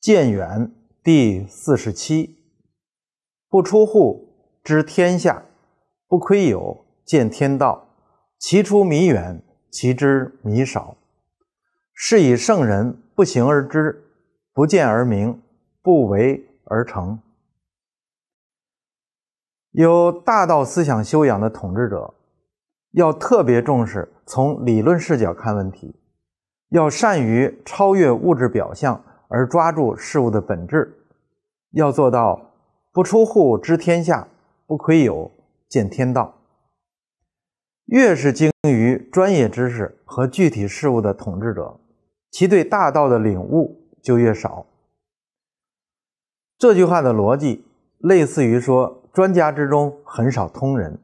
建远第四十七，不出户知天下，不窥有见天道。其出弥远，其知弥少。是以圣人不行而知，不见而明，不为而成。有大道思想修养的统治者，要特别重视从理论视角看问题，要善于超越物质表象。而抓住事物的本质，要做到不出户知天下，不窥友见天道。越是精于专业知识和具体事物的统治者，其对大道的领悟就越少。这句话的逻辑类似于说，专家之中很少通人。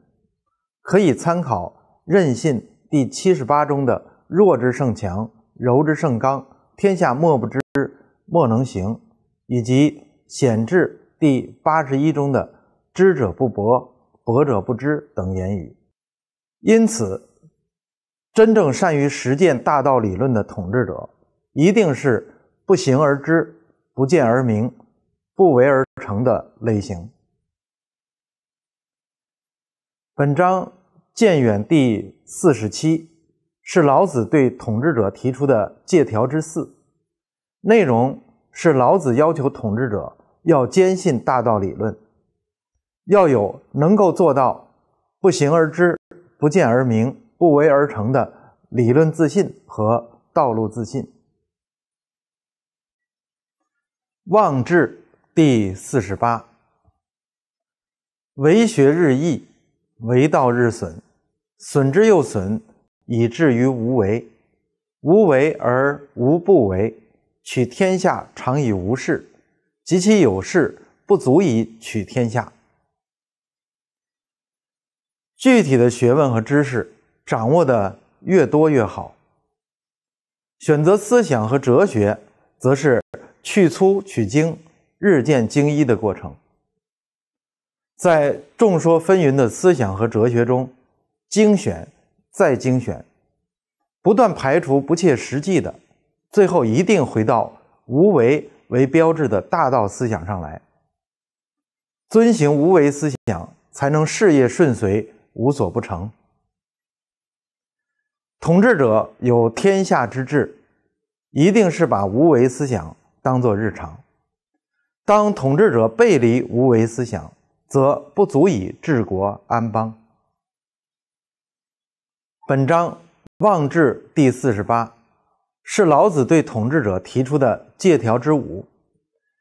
可以参考《任信》第七十八中的“弱之胜强，柔之胜刚，天下莫不知”。莫能行，以及显志第八十一中的“知者不博，博者不知”等言语。因此，真正善于实践大道理论的统治者，一定是不行而知，不见而明，不为而成的类型。本章建远第四十七，是老子对统治者提出的借条之四。内容是老子要求统治者要坚信大道理论，要有能够做到不行而知、不见而明、不为而成的理论自信和道路自信。望志第四十八，为学日益，为道日损，损之又损，以至于无为。无为而无不为。取天下常以无事，及其有事，不足以取天下。具体的学问和知识掌握的越多越好。选择思想和哲学，则是去粗取精、日渐精一的过程。在众说纷纭的思想和哲学中，精选再精选，不断排除不切实际的。最后一定回到无为为标志的大道思想上来，遵循无为思想，才能事业顺遂，无所不成。统治者有天下之治，一定是把无为思想当作日常。当统治者背离无为思想，则不足以治国安邦。本章望志第四十八。是老子对统治者提出的借条之五，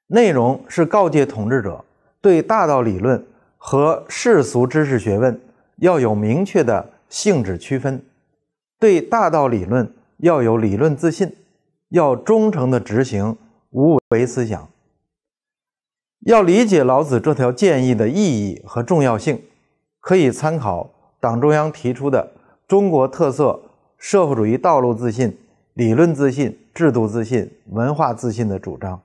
内容是告诫统治者对大道理论和世俗知识学问要有明确的性质区分，对大道理论要有理论自信，要忠诚的执行无为思想。要理解老子这条建议的意义和重要性，可以参考党中央提出的中国特色社会主义道路自信。理论自信、制度自信、文化自信的主张。